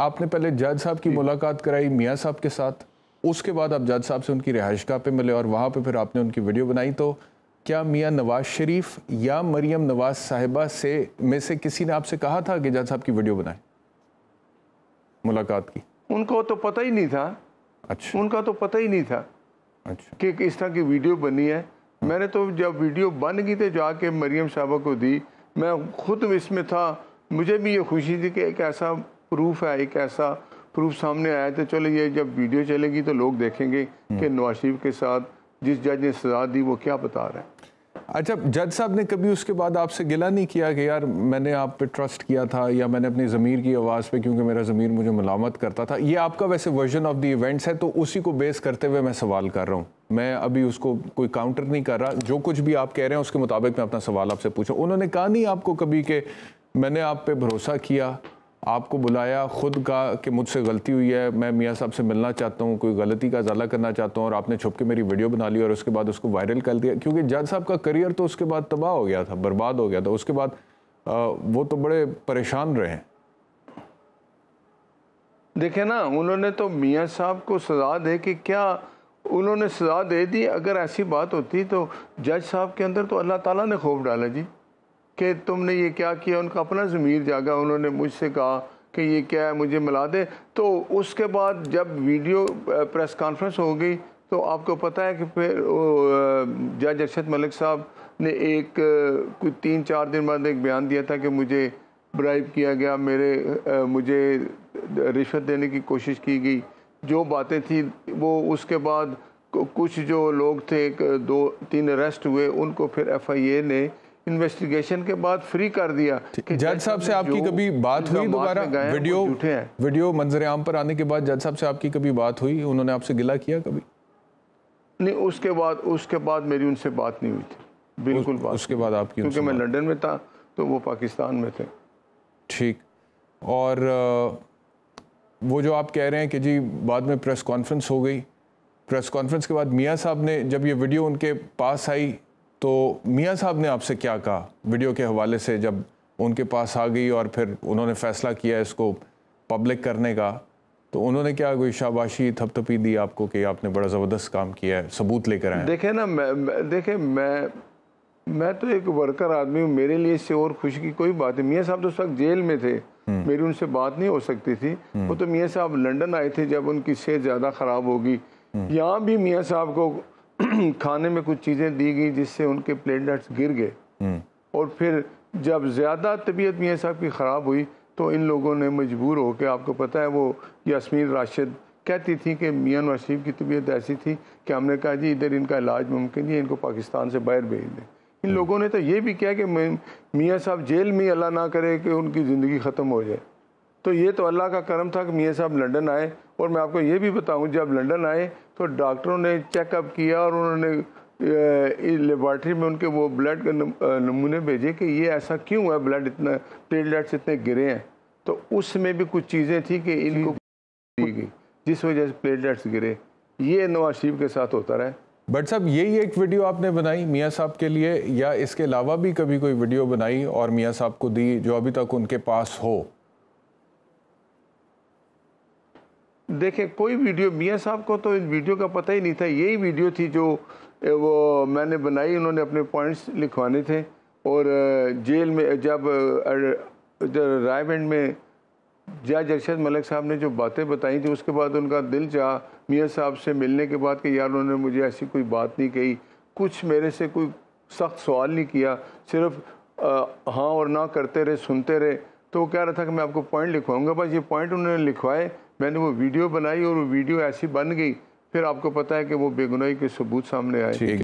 आपने पहले जज साहब की मुलाकात कराई मियाँ साहब के साथ उसके बाद आप जज साहब से उनकी रिहाइश गाह पे मिले और वहाँ पे फिर आपने उनकी वीडियो बनाई तो क्या मियाँ नवाज शरीफ या मरियम नवाज साहिबा से में से किसी ने आपसे कहा था कि जज साहब की वीडियो बनाए मुलाकात की उनको तो पता ही नहीं था अच्छा उनका तो पता ही नहीं था अच्छा कि इस तरह की वीडियो बनी है हाँ। मैंने तो जब वीडियो बन गई तो जाके मरियम साहबा को दी मैं खुद इसमें था मुझे भी ये खुशी थी कि एक ऐसा प्रूफ है एक ऐसा प्रूफ सामने आया तो चलो ये जब वीडियो चलेगी तो लोग देखेंगे कि हम्म। नवाज शरीफ के साथ जिस जज ने सजा दी वो क्या बता रहे हैं अच्छा जज साहब ने कभी उसके बाद आपसे गिला नहीं किया कि यार मैंने आप पे ट्रस्ट किया था या मैंने अपनी ज़मीर की आवाज़ पे क्योंकि मेरा ज़मीर मुझे मलामत करता था ये आपका वैसे वर्जन ऑफ द इवेंट्स है तो उसी को बेस करते हुए मैं सवाल कर रहा हूँ मैं अभी उसको कोई काउंटर नहीं कर रहा जो कुछ भी आप कह रहे हैं उसके मुताबिक मैं अपना सवाल आपसे पूछा उन्होंने कहा नहीं आपको कभी कि मैंने आप पे भरोसा किया आपको बुलाया ख़ुद का कि मुझसे गलती हुई है मैं मियाँ साहब से मिलना चाहता हूँ कोई गलती का अजाला करना चाहता हूँ और आपने छुप के मेरी वीडियो बना ली और उसके बाद उसको वायरल कर दिया क्योंकि जज साहब का करियर तो उसके बाद तबाह हो गया था बर्बाद हो गया था उसके बाद आ, वो तो बड़े परेशान रहे देखे ना उन्होंने तो मियाँ साहब को सजा दे कि क्या उन्होंने सजा दे दी अगर ऐसी बात होती तो जज साहब के अंदर तो अल्लाह ताला ने खौफ डाला जी कि तुमने ये क्या किया उनका अपना ज़मीर जागा उन्होंने मुझसे कहा कि ये क्या है मुझे मिला दे तो उसके बाद जब वीडियो प्रेस कॉन्फ्रेंस हो गई तो आपको पता है कि फिर जज अरशद मलिक साहब ने एक कुछ तीन चार दिन बाद एक बयान दिया था कि मुझे ब्राइब किया गया मेरे मुझे रिश्वत देने की कोशिश की गई जो बातें थी वो उसके बाद कुछ जो लोग थे एक दो तीन अरेस्ट हुए उनको फिर एफआईए ने इन्वेस्टिगेशन के बाद फ्री कर दिया जज साहब से आपकी कभी बात हुई दोबारा वीडियो वीडियो मंजर आम पर आने के बाद जज साहब से आपकी कभी बात हुई उन्होंने आपसे गिला किया कभी नहीं उसके बाद उसके बाद मेरी उनसे बात नहीं हुई थी बिल्कुल बात उसके बाद आपकी क्योंकि मैं लंदन में था तो वो पाकिस्तान में थे ठीक और वो जो आप कह रहे हैं कि जी बाद में प्रेस कॉन्फ्रेंस हो गई प्रेस कॉन्फ्रेंस के बाद मियाँ साहब ने जब ये वीडियो उनके पास आई तो मियाँ साहब ने आपसे क्या कहा वीडियो के हवाले से जब उनके पास आ गई और फिर उन्होंने फ़ैसला किया इसको पब्लिक करने का तो उन्होंने क्या कोई शाबाशी थपथपी दी आपको कि आपने बड़ा ज़बरदस्त काम किया है सबूत लेकर आए देखे ना मैं देखे मैं मैं तो एक वर्कर आदमी हूँ मेरे लिए इससे और खुशी की कोई बात नहीं मियाँ साहब तो उस वक्त जेल में थे हम्म। मेरी उनसे बात नहीं हो सकती थी हम्म। वो तो मियाँ साहब लंदन आए थे जब उनकी सेहत ज़्यादा ख़राब होगी हम्म। यहाँ भी मियाँ साहब को खाने में कुछ चीज़ें दी गई जिससे उनके प्लेटलेट्स गिर गए हम्म। और फिर जब ज़्यादा तबीयत मियाँ साहब की ख़राब हुई तो इन लोगों ने मजबूर होकर आपको पता है वो यासमीन राशिद कहती थी कि मियाँ नशीफ की तबीयत ऐसी थी कि हमने कहा जी इधर इनका इलाज मुमकिन है इनको पाकिस्तान से बाहर भेज दें इन हम्म। लोगों ने तो ये भी किया कि मियाँ साहब जेल में अल्लाह ना करे कि उनकी ज़िंदगी ख़त्म हो जाए तो ये तो अल्लाह का करम था कि मियाँ साहब लंदन आए और मैं आपको ये भी बताऊं जब लंदन आए तो डॉक्टरों ने चेकअप किया और उन्होंने लेबॉर्ट्री में उनके वो ब्लड नमूने भेजे कि ये ऐसा क्यों है ब्लड इतना प्लेटलेट्स इतने गिरे हैं तो उसमें भी कुछ चीज़ें थी कि इनको दी गई जिस वजह से प्लेटलेट्स गिरे ये नवाज शरीफ के साथ होता रहा बट साहब यही एक वीडियो आपने बनाई मियाँ साहब के लिए या इसके अलावा भी कभी कोई वीडियो बनाई और मियाँ साहब को दी जो अभी तक उनके पास हो देखे कोई वीडियो मियाँ साहब को तो इस वीडियो का पता ही नहीं था यही वीडियो थी जो वो मैंने बनाई उन्होंने अपने पॉइंट्स लिखवाने थे और जेल में जब रायबंड में जा जर्शद मलिक साहब ने जो बातें बताई थी उसके बाद उनका दिल चाह मियाँ साहब से मिलने के बाद कि यार उन्होंने मुझे ऐसी कोई बात नहीं कही कुछ मेरे से कोई सख्त सवाल नहीं किया सिर्फ हाँ और ना करते रहे सुनते रहे तो कह रहा था कि मैं आपको पॉइंट लिखवाऊंगा बस ये पॉइंट उन्होंने लिखवाए मैंने वो वीडियो बनाई और वो वीडियो ऐसी बन गई फिर आपको पता है कि वो बेगुनाही के सबूत सामने आए